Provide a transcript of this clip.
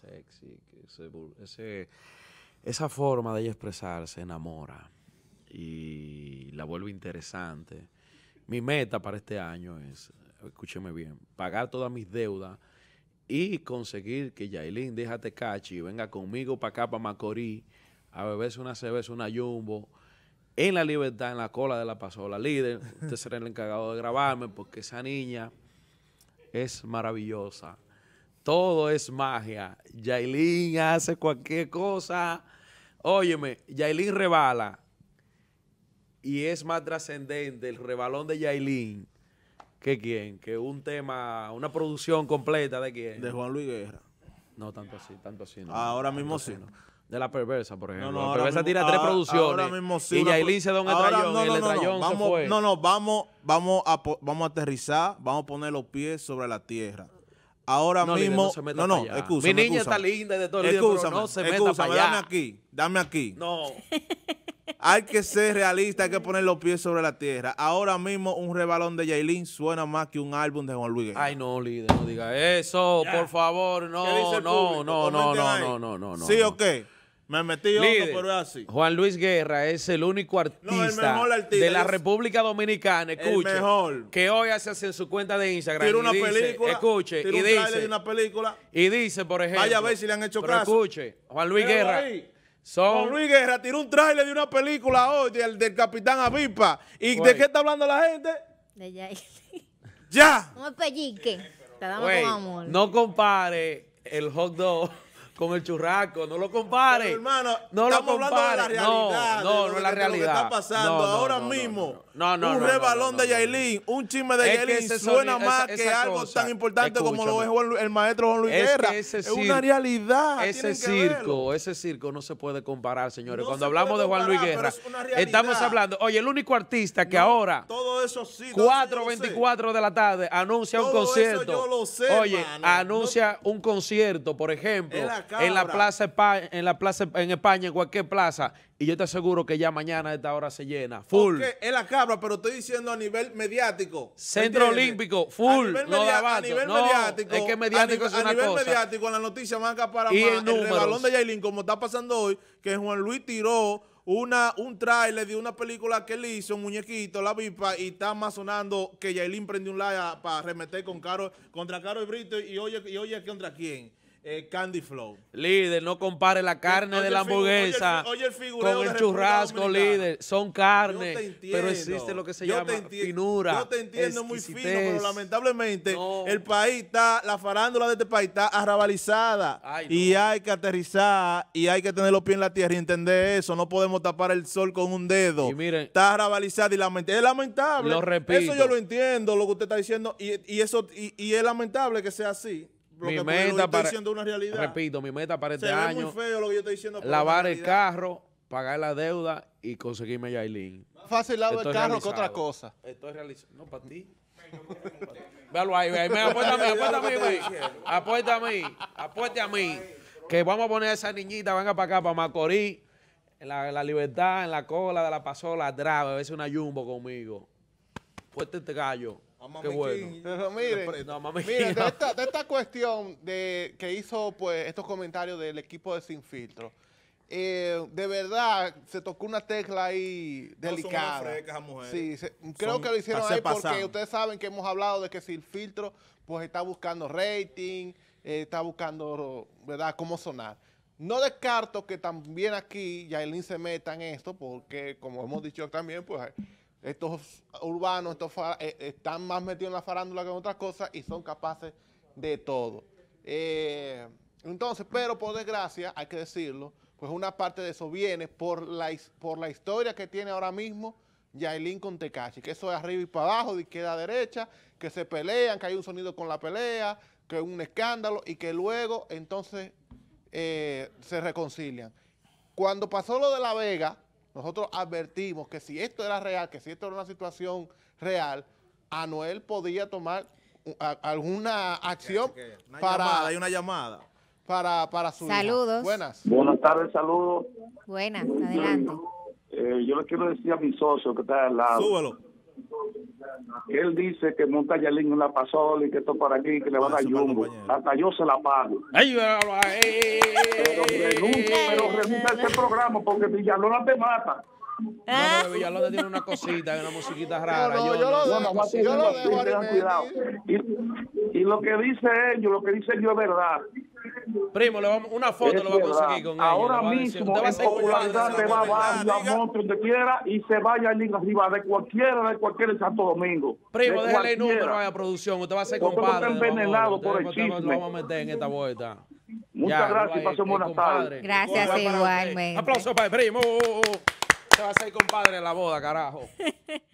sexy, esa forma de ella expresarse enamora y la vuelve interesante. Mi meta para este año es, escúcheme bien, pagar todas mis deudas y conseguir que Yailin déjate cachi venga conmigo para acá, para Macorís, a beberse una cerveza, una jumbo, en la libertad, en la cola de la pasola. Líder, usted será el encargado de grabarme porque esa niña es maravillosa todo es magia. Yailin hace cualquier cosa. Óyeme, Yailin rebala. Y es más trascendente el rebalón de Yailin que quién, que un tema, una producción completa de quién. De Juan Luis Guerra. No, tanto así, tanto así. Ahora mismo sí. De la perversa, por ejemplo. No, no, la perversa tira tres producciones. Ahora mismo sí. Y Yailin se da un estrellón. No, no, vamos, No, no, vamos, a, vamos a aterrizar, vamos a poner los pies sobre la tierra ahora mismo. no, se meta no, no excusa, Mi niña está linda y de todo el excusa, no se meta para allá. Dame aquí, dame aquí. No. hay que ser realista, hay que poner los pies sobre la tierra. Ahora mismo un rebalón de Yailin suena más que un álbum de Juan Luis. Ay, no, líder, no diga eso, por favor, no, no, no, no, no, no, no, no, ¿Sí o qué? Me metí otro, pero es así. Juan Luis Guerra es el único artista, de la República Dominicana, escuche, que hoy hace en su cuenta de Instagram. Tira una película. Escuche, tira y un dice, de una película. Y dice, por ejemplo. Vaya a ver si le han hecho pero escuche, Juan Luis Guerra. Son... Juan Luis Guerra tiró un tráiler de una película hoy del, Capitán Avipa. ¿Y de qué está hablando la gente? De ya. ya. pellique. Te damos con amor. No compare el hot dog con el churrasco. No lo compare. hermano, no lo compare. de la realidad. No, no, no es la realidad. Lo que está pasando no, ahora no, mismo. un rebalón de Yailin, un chisme de Yailin que suena más que algo tan importante como lo es el maestro Juan Luis Guerra. es una realidad. Ese circo, ese circo no se puede comparar, señores. Cuando hablamos de Juan Luis Guerra, estamos hablando, oye, el único artista que ahora esos eso 4.24 de la tarde, anuncia un concierto. Oye, anuncia un concierto, por ejemplo, en la, Plaza en la Plaza en España, en cualquier plaza. Y yo te aseguro que ya mañana a esta hora se llena. Full. en es la cabra, pero estoy diciendo a nivel mediático. Centro Olímpico, full. A nivel, a nivel mediático. a nivel mediático, en la noticia más para el, balón de Yailin, como está pasando hoy, que Juan Luis tiró una, un tráiler de una película que él hizo, un muñequito, la vipa, y está más sonando que Yailin prendió un live para remeter con Caro, contra Caro y Brito, y oye, y oye contra quién. Eh, Candy Flow. Líder, no compare la carne de la hamburguesa oye, con el churrasco, líder. Son carne, pero existe lo que se llama finura. Yo te entiendo muy fino, pero lamentablemente el país está, la farándula de este país está arrabalizada. Y hay que aterrizar y hay que tener los pies en la tierra y entender eso. No podemos tapar el sol con un dedo. está arrabalizada y lamentable. Es lamentable. Eso yo lo entiendo, lo que usted está diciendo. Y, eso, y es lamentable que sea así mi meta para, una realidad. Repito, mi meta para este Se año. Lavar el carro, pagar la deuda y conseguirme a Yailin. Fácil lavar el carro que otra cosa. Estoy realizando. No, para ti. Véalo ahí, ahí. Apuesta a mí, apuesta a mí, Apuesta a mí, apuesta a mí. Que vamos a poner a esa niñita, venga para acá, para Macorís. la, la, libertad, en la cola de la pasola, atrás, a veces una jumbo conmigo. Fuerte este gallo. Qué bueno. miren, de, esta, cuestión de que hizo pues estos comentarios del equipo de Sin Filtro, eh, de verdad se tocó una tecla ahí delicada. creo que lo hicieron ahí porque ustedes saben que hemos hablado de que Sin Filtro pues está buscando rating, eh, está buscando, ¿verdad?, cómo sonar. No descarto que también aquí Yailin se meta en esto porque, como hemos dicho también, pues estos urbanos estos eh, están más metidos en la farándula que en otras cosas y son capaces de todo. Eh, entonces, pero por desgracia, hay que decirlo, pues una parte de eso viene por la, por la historia que tiene ahora mismo Yailin con Tecachi, que eso es arriba y para abajo, de izquierda a derecha, que se pelean, que hay un sonido con la pelea, que es un escándalo y que luego entonces eh, se reconcilian. Cuando pasó lo de La Vega, nosotros advertimos que si esto era real, que si esto era una situación real, Anuel podía tomar alguna acción para... hay una llamada. Para, para su Saludos. Buenas. Buenas tardes, saludos. Buenas, adelante. Eh, yo le quiero decir a mi socio que está al lado. Súbelo él dice que monta Montañalín la pasó y que esto para aquí, que le va a dar yumbo. Hasta yo se la pago. Ay, pero renuncia, pero renuncia este programa porque Villalona te mata. No, no, Villalona tiene una cosita, una musiquita rara. yo, yo, lo y, y, lo que dice ellos, lo que dice yo es verdad. Primo, una foto lo va a conseguir con Ahora ella, mismo, va a popularidad te va a bajar donde quiera y se vaya al arriba de cualquiera, de cualquiera de Santo Domingo. Primo, déjale el número a la producción. Usted va a ser compadre. vamos, a meter en esta vuelta. Muchas gracias y pasen buenas tardes. Gracias igualmente. Aplausos para el primo. Usted va a ser compadre en la boda, carajo.